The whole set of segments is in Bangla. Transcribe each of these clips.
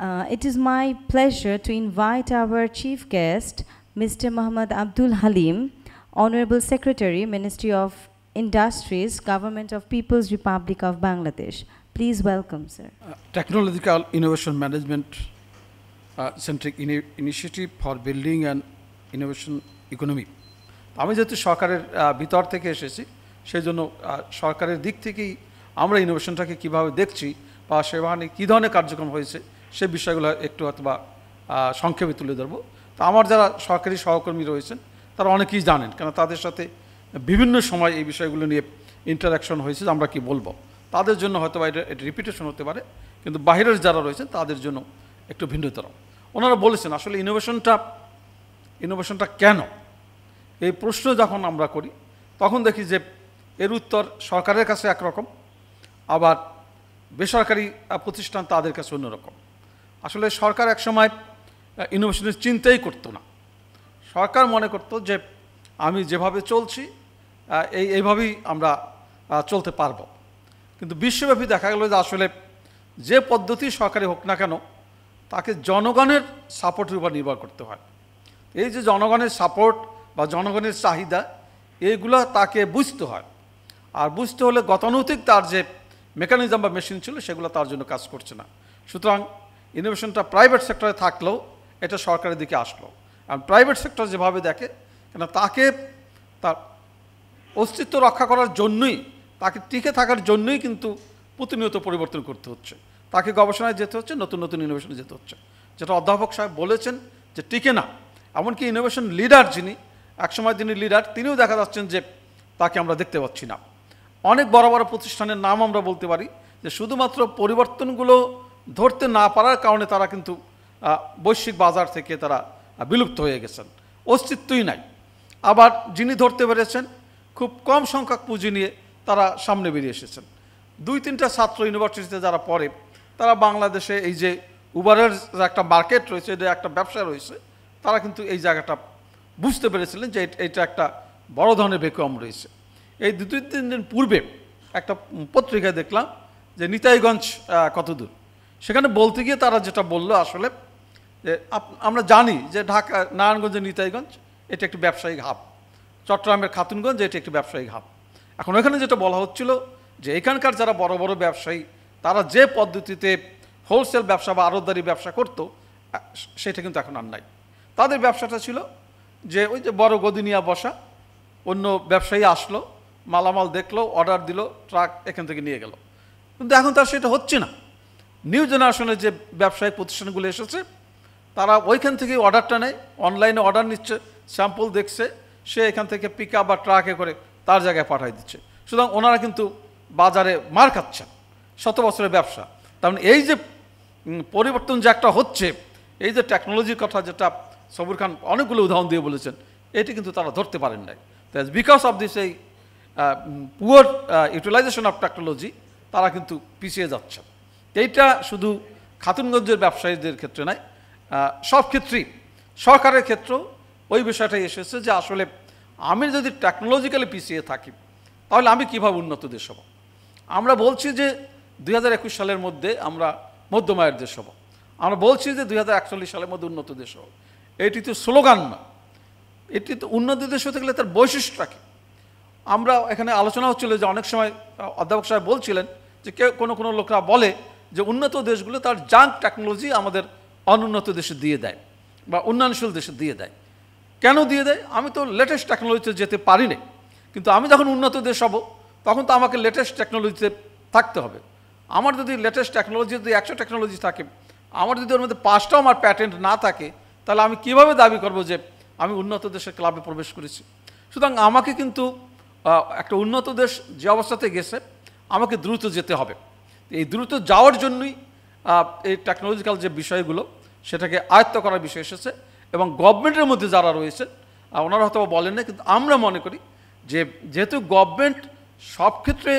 Uh, it is my pleasure to invite our chief guest, Mr. Muhammad Abdul Halim, Honorable Secretary, Ministry of Industries, Government of People's Republic of Bangladesh. Please welcome, sir. Uh, technological Innovation Management uh, Centric in Initiative for Building an Innovation Economy. আমি যেহেতু সরকারের ভিতর থেকে এসেছি সেই জন্য সরকারের দিক থেকেই আমরা ইনোভেশনটাকে কিভাবে দেখছি বা সেখানে কী ধরনের কার্যক্রম হয়েছে সে বিষয়গুলো একটু অথবা সংক্ষেপে তুলে ধরবো তো আমার যারা সরকারি সহকর্মী রয়েছেন তারা অনেকেই জানেন কেন তাদের সাথে বিভিন্ন সময় এই বিষয়গুলো নিয়ে ইন্টারাকশন হয়েছে আমরা কি বলবো তাদের জন্য হয়তো বা এটা এটা রিপিটেশন হতে পারে কিন্তু বাহিরের যারা রয়েছেন তাদের জন্য একটু ভিন্নতর ওনারা বলেছেন আসলে ইনোভেশনটা ইনোভেশনটা কেন এই প্রশ্ন যখন আমরা করি তখন দেখি যে এর উত্তর সরকারের কাছে একরকম আবার বেসরকারি প্রতিষ্ঠান তাদের কাছে অন্যরকম আসলে সরকার একসময় ইনোভেশনের চিন্তাই করতো না সরকার মনে করতো যে আমি যেভাবে চলছি এই এইভাবেই আমরা চলতে পারব কিন্তু বিশ্বব্যাপী দেখা গেল যে আসলে যে পদ্ধতি সরকারি হোক না কেন তাকে জনগণের সাপোর্টের উপর নির্ভর করতে হয় এই যে জনগণের সাপোর্ট বা জনগণের চাহিদা এইগুলো তাকে বুঝতে হয় আর বুঝতে হলে গতানুতিক তার যে মেকানিজম বা মেশিন ছিল সেগুলো তার জন্য কাজ করছে না সুতরাং ইনোভেশনটা প্রাইভেট সেক্টরে থাকলেও এটা সরকারের দিকে আসলো আর প্রাইভেট সেক্টর যেভাবে দেখে কেন তাকে তার অস্তিত্ব রক্ষা করার জন্যই তাকে টিকে থাকার জন্যই কিন্তু প্রতিনিয়ত পরিবর্তন করতে হচ্ছে তাকে গবেষণায় যেতে হচ্ছে নতুন নতুন ইনোভেশনে যেতে হচ্ছে যেটা অধ্যাপক সাহেব বলেছেন যে টিকে না এমনকি ইনোভেশন লিডার যিনি একসময় যিনি লিডার তিনিও দেখা যাচ্ছেন যে তাকে আমরা দেখতে পাচ্ছি না অনেক বড় বড় প্রতিষ্ঠানের নাম আমরা বলতে পারি যে শুধুমাত্র পরিবর্তনগুলো ধরতে না পারার কারণে তারা কিন্তু বৈশ্বিক বাজার থেকে তারা বিলুপ্ত হয়ে গেছেন অস্তিত্বই নাই আবার যিনি ধরতে পেরেছেন খুব কম সংখ্যক পুঁজি নিয়ে তারা সামনে বেরিয়ে এসেছেন দুই তিনটা ছাত্র ইউনিভার্সিটিতে যারা পড়ে তারা বাংলাদেশে এই যে উবারের একটা মার্কেট রয়েছে এটা একটা ব্যবসা রয়েছে তারা কিন্তু এই জায়গাটা বুঝতে পেরেছিলেন যে এটা একটা বড় ধরনের বেকম রয়েছে এই দু তিন দিন পূর্বে একটা পত্রিকায় দেখলাম যে নিতাইগঞ্জ কতদূর সেখানে বলতে গিয়ে তারা যেটা বলল আসলে যে আমরা জানি যে ঢাকা নারায়ণগঞ্জের নিতাইগঞ্জ এটি একটি ব্যবসায়িক হাব চট্টগ্রামের খাতুনগঞ্জ এটি একটি ব্যবসায়িক হাব এখন এখানে যেটা বলা হচ্ছিল যে এখানকার যারা বড় বড় ব্যবসায়ী তারা যে পদ্ধতিতে হোলসেল ব্যবসা বা আড়তদারি ব্যবসা করত সেটা কিন্তু এখন আর নাই তাদের ব্যবসাটা ছিল যে ওই যে বড় গদিনিয়া বসা অন্য ব্যবসায়ী আসলো মালামাল দেখলো অর্ডার দিল ট্রাক এখান থেকে নিয়ে গেল কিন্তু এখন তার সেটা হচ্ছে না নিউ জেনারেশনের যে ব্যবসায়িক প্রতিষ্ঠানগুলো এসেছে তারা ওইখান থেকে অর্ডারটা নেয় অনলাইনে অর্ডার নিচ্ছে স্যাম্পল দেখছে সে এখান থেকে পিক আপ বা ট্রাকে করে তার জায়গায় পাঠিয়ে দিচ্ছে সুতরাং ওনারা কিন্তু বাজারে মার খাচ্ছেন শত বছরের ব্যবসা তার মানে এই যে পরিবর্তন যে একটা হচ্ছে এই যে টেকনোলজির কথা যেটা সবুর খান অনেকগুলো উদাহরণ দিয়ে বলেছেন এটি কিন্তু তারা ধরতে পারেন নাই দ্যাট বিকজ অফ দিস এই পুয়ার ইউটিলাইজেশন অফ টেকনোলজি তারা কিন্তু পিছিয়ে যাচ্ছে এইটা শুধু খাতুনগঞ্জের ব্যবসায়ীদের ক্ষেত্রে নয় সব ক্ষেত্রেই সরকারের ক্ষেত্রেও ওই বিষয়টাই এসেছে যে আসলে আমি যদি টেকনোলজিক্যালি পিছিয়ে থাকি তাহলে আমি কীভাবে উন্নত দেশ হব আমরা বলছি যে দুই সালের মধ্যে আমরা মধ্যমায়ের দেশ হব আমরা বলছি যে দুই সালের মধ্যে উন্নত দেশ হব এটি তো স্লোগান না এটি তো উন্নত দেশ হতে গেলে তার বৈশিষ্ট্যটা কি আমরা এখানে আলোচনা হচ্ছিল যে অনেক সময় অধ্যাপক সাহেব বলছিলেন যে কেউ কোনো কোনো লোকরা বলে যে উন্নত দেশগুলো তার জাঙ্ক টেকনোলজি আমাদের অনুন্নত দেশে দিয়ে দেয় বা উন্নয়নশীল দেশে দিয়ে দেয় কেন দিয়ে দেয় আমি তো লেটেস্ট টেকনোলজিতে যেতে পারি না কিন্তু আমি যখন উন্নত দেশ হব তখন তো আমাকে লেটেস্ট টেকনোলজিতে থাকতে হবে আমার যদি লেটেস্ট টেকনোলজি যদি একশো টেকনোলজি থাকে আমার যদি ওর মধ্যে পাঁচটাও আমার প্যাটেন্ট না থাকে তাহলে আমি কিভাবে দাবি করব যে আমি উন্নত দেশের ক্লাবে প্রবেশ করেছি সুতরাং আমাকে কিন্তু একটা উন্নত দেশ যে অবস্থাতে গেছে আমাকে দ্রুত যেতে হবে এই দ্রুত যাওয়ার জন্যই এই টেকনোলজিক্যাল যে বিষয়গুলো সেটাকে আয়ত্ত করার বিষয় এসেছে এবং গভর্নমেন্টের মধ্যে যারা রয়েছে ওনারা হয়তো বলেন না কিন্তু আমরা মনে করি যে যেহেতু গভর্নমেন্ট সব ক্ষেত্রে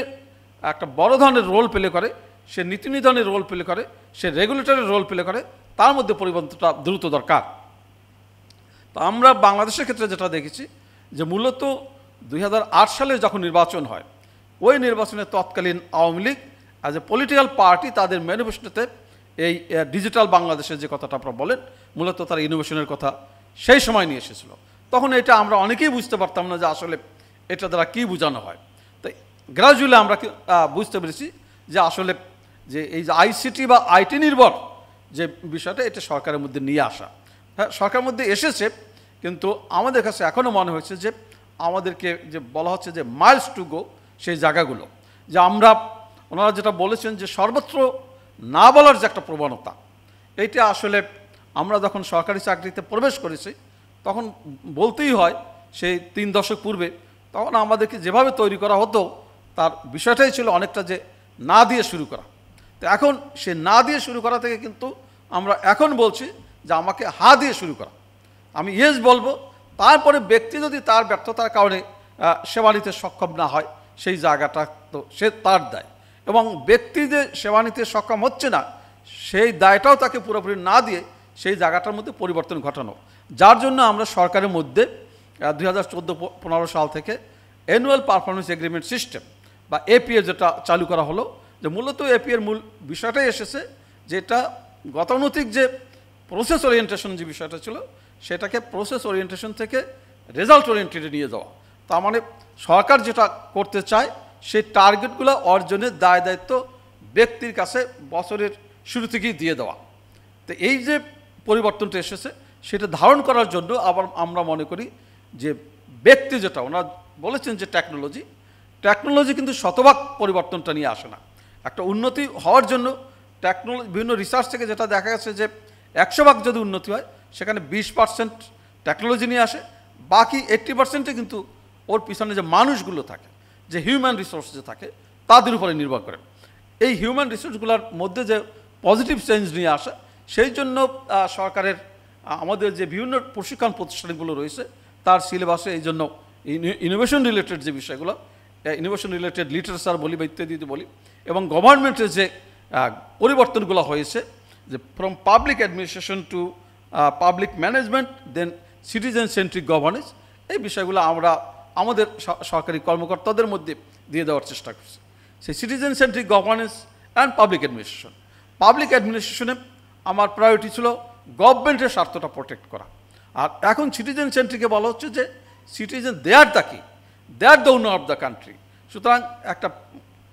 একটা বড় ধরনের রোল প্লে করে সে নীতি নিধনের রোল প্লে করে সে রেগুলেটরের রোল প্লে করে তার মধ্যে পরিবর্তনটা দ্রুত দরকার তো আমরা বাংলাদেশের ক্ষেত্রে যেটা দেখেছি যে মূলত দুই সালে যখন নির্বাচন হয় ওই নির্বাচনে তৎকালীন Awami League as a political party তাদের ম্যানিফেস্টোতে এই ডিজিটাল বাংলাদেশের যে কথাটা আপনারা বলেন মূলত তারা ইনোভেশনের কথা সেই সময় নিয়ে এসেছিল তখন এটা আমরা অনেকেই বুঝতে পারতাম না যে আসলে এটা দ্বারা কী বোঝানো হয় তাই গ্রাজুয়ালি আমরা বুঝতে পেরেছি যে আসলে যে এই যে আইসিটি বা আইটি নির্ভর যে বিষয়টা এটা সরকারের মধ্যে নিয়ে আসা হ্যাঁ সরকারের মধ্যে এসেছে কিন্তু আমাদের কাছে এখনও মনে হয়েছে যে আমাদেরকে যে বলা হচ্ছে যে মাইলস টু গো সেই জায়গাগুলো যে আমরা ওনারা যেটা বলেছেন যে সর্বত্র না বলার যে একটা প্রবণতা এইটা আসলে আমরা যখন সরকারি চাকরিতে প্রবেশ করেছি তখন বলতেই হয় সেই তিন দশক পূর্বে তখন আমাদেরকে যেভাবে তৈরি করা হতো তার বিষয়টাই ছিল অনেকটা যে না দিয়ে শুরু করা তো এখন সে না দিয়ে শুরু করা থেকে কিন্তু আমরা এখন বলছি যে আমাকে হা দিয়ে শুরু করা আমি ইয়েস বলবো তারপরে ব্যক্তি যদি তার ব্যর্থতার কারণে সেবা নিতে সক্ষম না হয় সেই জায়গাটা তো সে তার দেয় এবং ব্যক্তি যে সেবা নিতে সক্ষম হচ্ছে না সেই দায়টাও তাকে পুরোপুরি না দিয়ে সেই জায়গাটার মধ্যে পরিবর্তন ঘটানো যার জন্য আমরা সরকারের মধ্যে দুই হাজার চোদ্দো পনেরো সাল থেকে অ্যানুয়াল পারফরমেন্স এগ্রিমেন্ট সিস্টেম বা এপিএ যেটা চালু করা হলো যে মূলত এপিএর মূল বিষয়টাই এসেছে যেটা গতানুতিক যে প্রসেস ওরিয়েন্টেশন যে বিষয়টা ছিল সেটাকে প্রসেস ওরিয়েন্টেশন থেকে রেজাল্ট ওরিয়েন্টেডে নিয়ে যাওয়া তার মানে সরকার যেটা করতে চায় সেই টার্গেটগুলো অর্জনের দায় দায়িত্ব ব্যক্তির কাছে বছরের শুরু থেকেই দিয়ে দেওয়া তো এই যে পরিবর্তনটা এসেছে সেটা ধারণ করার জন্য আবার আমরা মনে করি যে ব্যক্তি যেটা ওনারা বলেছেন যে টেকনোলজি টেকনোলজি কিন্তু শতভাগ পরিবর্তনটা নিয়ে আসে না একটা উন্নতি হওয়ার জন্য টেকনোলজি বিভিন্ন রিসার্চ থেকে যেটা দেখা গেছে যে একশো ভাগ যদি উন্নতি হয় সেখানে বিশ পার্সেন্ট টেকনোলজি নিয়ে আসে বাকি এইট্টি পার্সেন্টে কিন্তু ওর পিছনে যে মানুষগুলো থাকে যে হিউম্যান রিসোর্স যে থাকে তাদের উপরে নির্ভর করে এই হিউম্যান রিসোর্সগুলোর মধ্যে যে পজিটিভ চেঞ্জ নিয়ে আসে সেই জন্য সরকারের আমাদের যে বিভিন্ন প্রশিক্ষণ প্রতিষ্ঠানগুলো রয়েছে তার সিলেবাসে এই জন্য ইনোভেশন রিলেটেড যে বিষয়গুলো ইনোভেশন রিলেটেড লিটারেচার বলি বা ইত্যাদি বলি এবং গভর্নমেন্টের যে পরিবর্তনগুলো হয়েছে যে from public administration to public management then citizen centric governance এই বিষয়গুলো আমরা আমাদের সরকারি কর্মকর্তাদের মধ্যে দিয়ে দেওয়ার চেষ্টা করছে সেই citizen centric governance and public administration public অ্যাডমিনিস্ট্রেশনে আমার প্রায়োরিটি ছিল গভর্নমেন্টের স্বার্থটা প্রোটেক্ট করা আর এখন সিটিজেন সেন্ট্রিকে বলা হচ্ছে যে সিটিজেন দে আর দ্য কি they are the owner of the country সুতরাং একটা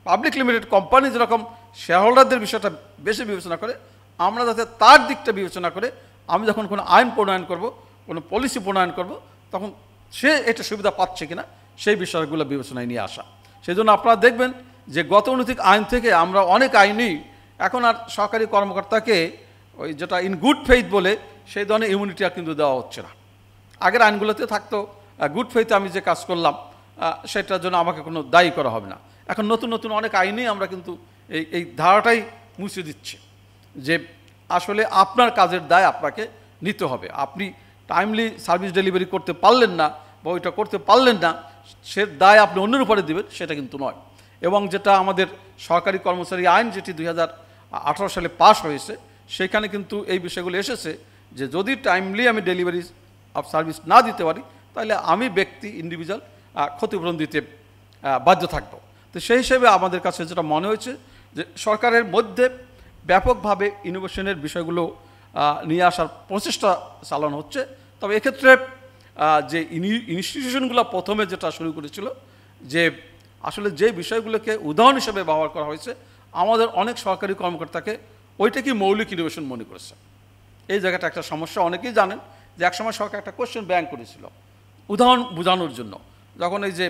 পাবলিক লিমিটেড কোম্পানি যেরকম শেয়ারহোল্ডারদের বিষয়টা বেশি বিবেচনা করে আমরা যাতে তার দিকটা বিবেচনা করে আমি যখন কোনো আইন প্রণয়ন করব কোনো পলিসি প্রণয়ন করব তখন সে এটা সুবিধা পাচ্ছে কিনা সেই বিষয়গুলো বিবেচনায় নিয়ে আসা সেই জন্য আপনারা দেখবেন যে গতানুতিক আইন থেকে আমরা অনেক আইনই এখন আর সরকারি কর্মকর্তাকে ওই যেটা ইন গুড ফেইথ বলে সেই ধরনের ইমিউনিটি আর কিন্তু দেওয়া হচ্ছে না আগের আইনগুলোতে থাকতো গুড ফেইথে আমি যে কাজ করলাম সেটার জন্য আমাকে কোনো দায়ী করা হবে না এখন নতুন নতুন অনেক আইনেই আমরা কিন্তু এই এই ধারাটাই মুছে দিচ্ছে যে আসলে আপনার কাজের দায় আপনাকে নিতে হবে আপনি টাইমলি সার্ভিস ডেলিভারি করতে পারলেন না বা ওইটা করতে পারলেন না সে দায় আপনি অন্যের উপরে দেবেন সেটা কিন্তু নয় এবং যেটা আমাদের সরকারি কর্মচারী আইন যেটি দুই সালে পাশ হয়েছে সেখানে কিন্তু এই বিষয়গুলো এসেছে যে যদি টাইমলি আমি ডেলিভারি অফ সার্ভিস না দিতে পারি তাহলে আমি ব্যক্তি ইন্ডিভিজুয়াল ক্ষতিপূরণ দিতে বাধ্য থাকব তো সেই হিসেবে আমাদের কাছে যেটা মনে হয়েছে যে সরকারের মধ্যে ব্যাপকভাবে ইনোভেশনের বিষয়গুলো নিয়ে আসার প্রচেষ্টা চালানো হচ্ছে তবে এক্ষেত্রে যে ইনস্টিটিউশনগুলো প্রথমে যেটা শুরু করেছিল যে আসলে যে বিষয়গুলোকে উদাহরণ হিসেবে ব্যবহার করা হয়েছে আমাদের অনেক সরকারি কর্মকর্তাকে ওইটাকেই মৌলিক ইনোভেশন মনে করেছে এই জায়গাটা একটা সমস্যা অনেকেই জানেন যে একসময় সরকার একটা কোশ্চেন ব্যাং করেছিল উদাহরণ বোঝানোর জন্য যখন এই যে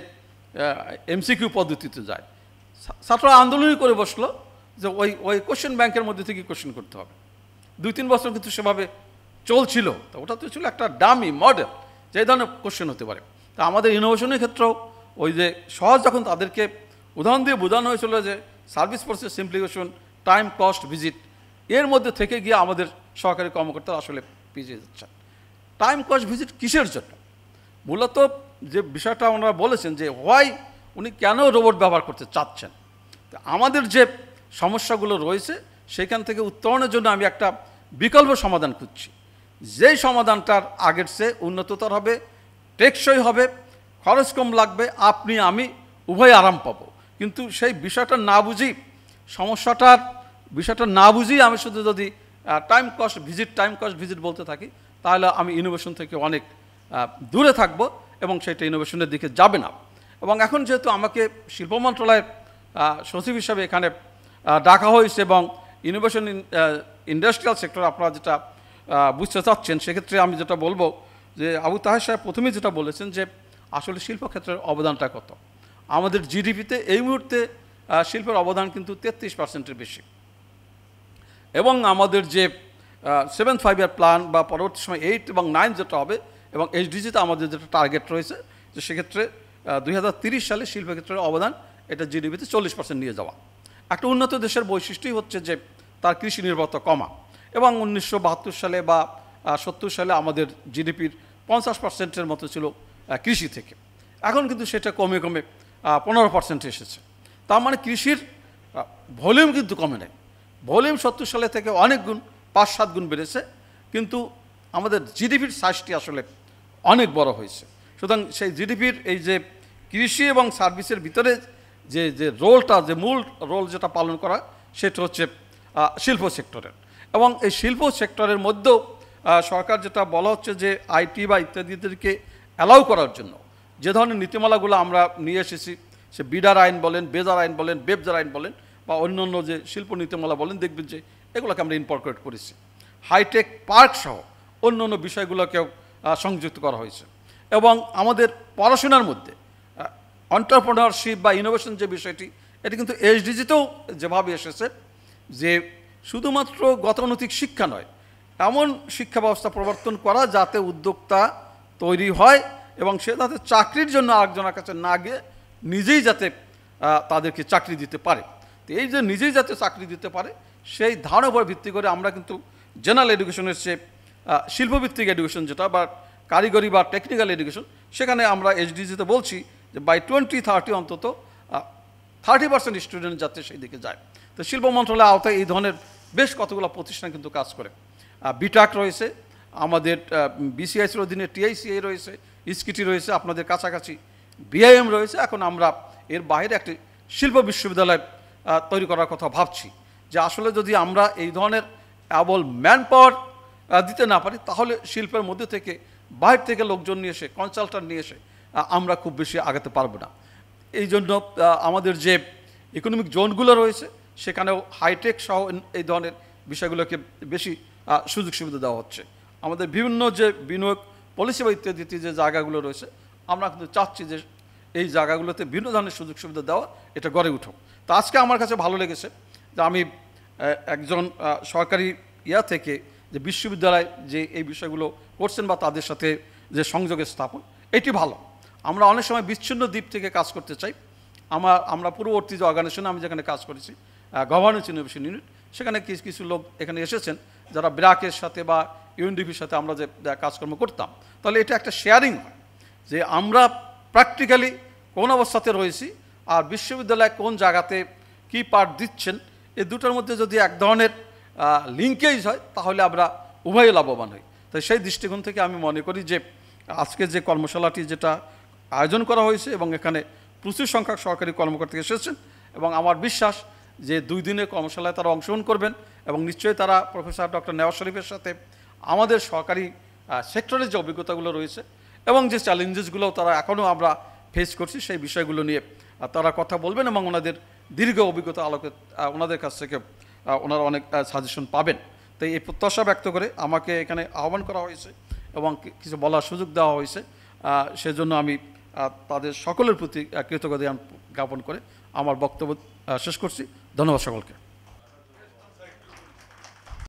এমসিকিউ পদ্ধতিতে যায় ছাত্ররা আন্দোলনই করে বসলো যে ওই ওই কোশ্চেন ব্যাংকের মধ্যে থেকে কোশ্চেন করতে হবে দুই তিন বছর কিন্তু সেভাবে চলছিল তো ওটা তো ছিল একটা ডামি মডেল যে ধরনের কোশ্চেন হতে পারে তা আমাদের ইনোভেশনের ক্ষেত্রেও ওই যে সহজ যখন তাদেরকে উদাহরণ দিয়ে বোঝানো হয়েছিল যে service process simplification time cost visit এর মধ্যে থেকে গিয়ে আমাদের সহকারী কর্মকর্তা আসলে পিছিয়ে যাচ্ছেন টাইম কস্ট ভিজিট কিসের জন্য মূলত যে বিষয়টা ওনারা বলেছেন যে হোয়াই উনি কেন রোবট ব্যবহার করতে চাচ্ছেন আমাদের যে সমস্যাগুলো রয়েছে সেখান থেকে উত্তরণের জন্য আমি একটা বিকল্প সমাধান খুঁজছি যেই সমাধানটার আগের চেয়ে উন্নততর হবে টেকসই হবে খরচ কম লাগবে আপনি আমি উভয় আরাম পাবো কিন্তু সেই বিষয়টা না বুঝি সমস্যাটার বিষয়টা না বুঝি আমি শুধু যদি time cost visit time cost visit বলতে থাকি তাহলে আমি ইনোভেশন থেকে অনেক দূরে থাকব এবং সেটা ইনোভেশনের দিকে যাবে না এবং এখন যেহেতু আমাকে শিল্প মন্ত্রণালয়ের সচিব হিসাবে এখানে ডাকা হয়েছে এবং ইনোভেশন ইন্ডাস্ট্রিয়াল সেক্টর আপনারা যেটা বুঝতে চাচ্ছেন সেক্ষেত্রে আমি যেটা বলবো যে আবু তাহের সাহেব প্রথমেই যেটা বলেছেন যে আসলে শিল্পক্ষেত্রের অবদানটা কত আমাদের জিডিপিতে এই মুহূর্তে শিল্পের অবদান কিন্তু তেত্রিশ পার্সেন্টের বেশি এবং আমাদের যে সেভেন ফাইভ ইয়ার প্ল্যান বা পরবর্তী সময় এইট এবং নাইন যেটা হবে এবং এইচডিজিতে আমাদের যেটা টার্গেট রয়েছে যে সেক্ষেত্রে দুই হাজার তিরিশ সালে শিল্পক্ষেত্রের অবদান এটা জিডিপিতে চল্লিশ পার্সেন্ট নিয়ে যাওয়া একটা উন্নত দেশের বৈশিষ্ট্যই হচ্ছে যে তার কৃষি নির্ভরতা কমা এবং উনিশশো সালে বা সত্তর সালে আমাদের জিডিপির পঞ্চাশ পার্সেন্টের মতো ছিল কৃষি থেকে এখন কিন্তু সেটা কমে কমে পনেরো পার্সেন্ট এসেছে তার মানে কৃষির ভলিউম কিন্তু কমে নেয় ভলিউম সত্তর সালে থেকে অনেক গুণ পাঁচ সাত গুণ বেড়েছে কিন্তু আমাদের জিডিপির সাইজটি আসলে অনেক বড় হয়েছে সুতরাং সেই জিডিপির এই যে কৃষি এবং সার্ভিসের ভিতরে যে যে রোলটা যে মূল রোল যেটা পালন করা সেটা হচ্ছে শিল্প সেক্টরের এবং এই শিল্প সেক্টরের মধ্যেও সরকার যেটা বলা হচ্ছে যে আইটি বা ইত্যাদিদেরকে অ্যালাউ করার জন্য যে ধরনের নীতিমালাগুলো আমরা নিয়ে এসেছি সে বিডার আইন বলেন বেজার আইন বলেন বেবজার আইন বলেন বা অন্য অন্য যে শিল্প নীতিমালা বলেন দেখবেন যে এগুলোকে আমরা ইনকর্পোরেট করেছি হাইটেক পার্ক সহ অন্য অন্য বিষয়গুলোকেও সংযুক্ত করা হয়েছে এবং আমাদের পড়াশোনার মধ্যে অন্টারপ্রনারশিপ বা ইনোভেশন যে বিষয়টি এটি কিন্তু এইচডিজিতেও যেভাবে এসেছে যে শুধুমাত্র গতানুতিক শিক্ষা নয় এমন শিক্ষা ব্যবস্থা প্রবর্তন করা যাতে উদ্যোক্তা তৈরি হয় এবং সে যাতে চাকরির জন্য আরেকজনের কাছে না গিয়ে নিজেই যাতে তাদেরকে চাকরি দিতে পারে তো এই যে নিজেই যাতে চাকরি দিতে পারে সেই ধারণার উপর ভিত্তি করে আমরা কিন্তু জেনারেল এডুকেশনের চেয়ে শিল্পভিত্তিক এডুকেশন যেটা বা কারিগরি বা টেকনিক্যাল এডুকেশন সেখানে আমরা এইচডিজিতে বলছি যে বাই টোয়েন্টি থার্টি অন্তত থার্টি পার্সেন্ট স্টুডেন্ট যাতে সেই দিকে যায় তো শিল্প মন্ত্রণালয়ের আওতায় এই ধরনের বেশ কতগুলো প্রতিষ্ঠান কিন্তু কাজ করে বিটাক রয়েছে আমাদের বিসিআইসির অধীনে টিআইসিআই রয়েছে ইস্কিটি রয়েছে আপনাদের কাছাকাছি বিআইএম রয়েছে এখন আমরা এর বাইরে একটি শিল্প বিশ্ববিদ্যালয় তৈরি করার কথা ভাবছি যে আসলে যদি আমরা এই ধরনের অ্যাবল ম্যান পাওয়ার দিতে না পারি তাহলে শিল্পের মধ্যে থেকে বাইর থেকে লোকজন নিয়ে এসে কনসালটান্ট নিয়ে এসে আমরা খুব বেশি আগাতে পারবো না এই জন্য আমাদের যে ইকোনমিক জোনগুলো রয়েছে সেখানেও হাইটেক সহ এই ধরনের বিষয়গুলোকে বেশি সুযোগ সুবিধা দেওয়া হচ্ছে আমাদের বিভিন্ন যে বিনিয়োগ পলিসি বা ইত্যাদিতে যে জায়গাগুলো রয়েছে আমরা কিন্তু চাচ্ছি যে এই জায়গাগুলোতে বিভিন্ন ধরনের সুযোগ সুবিধা দেওয়া এটা গড়ে উঠুক তো আজকে আমার কাছে ভালো লেগেছে যে আমি একজন সরকারি ইয়া থেকে যে বিশ্ববিদ্যালয় যে এই বিষয়গুলো করছেন বা তাদের সাথে যে সংযোগের স্থাপন এটি ভালো আমরা অনেক সময় বিচ্ছিন্ন দ্বীপ থেকে কাজ করতে চাই আমার আমরা পূর্ববর্তী যে অর্গানাইজেশনে আমি যেখানে কাজ করেছি গভর্নেন্স ইনোভেশন ইউনিট সেখানে কিছু কিছু লোক এখানে এসেছেন যারা ব্র্যাকের সাথে বা ইউএনডিপির সাথে আমরা যে কাজকর্ম করতাম তাহলে এটা একটা শেয়ারিং হয় যে আমরা প্র্যাকটিক্যালি কোন অবস্থাতে রয়েছি আর বিশ্ববিদ্যালয় কোন জায়গাতে কি পার্ট দিচ্ছেন এই দুটোর মধ্যে যদি এক ধরনের লিঙ্কেজ হয় তাহলে আমরা উভয়ে লাভবান হই তাই সেই দৃষ্টিকোণ থেকে আমি মনে করি যে আজকে যে কর্মশালাটি যেটা আয়োজন করা হয়েছে এবং এখানে প্রচুর সংখ্যক সরকারি কর্মকর্তা এসেছেন এবং আমার বিশ্বাস যে দুই দিনের কর্মশালায় তারা অংশগ্রহণ করবেন এবং নিশ্চয়ই তারা প্রফেসর ডক্টর নেওয়াজ শরীফের সাথে আমাদের সরকারি সেক্টরের যে অভিজ্ঞতাগুলো রয়েছে এবং যে চ্যালেঞ্জেসগুলো তারা এখনও আমরা ফেস করছি সেই বিষয়গুলো নিয়ে তারা কথা বলবেন এবং ওনাদের দীর্ঘ অভিজ্ঞতা আলোকে ওনাদের কাছ থেকে ওনারা অনেক সাজেশন পাবেন তো এই প্রত্যাশা ব্যক্ত করে আমাকে এখানে আহ্বান করা হয়েছে এবং কিছু বলার সুযোগ দেওয়া হয়েছে সেজন্য আমি তাদের সকলের প্রতি কৃতজ্ঞতা জ্ঞাপন করে আমার বক্তব্য শেষ করছি ধন্যবাদ সকলকে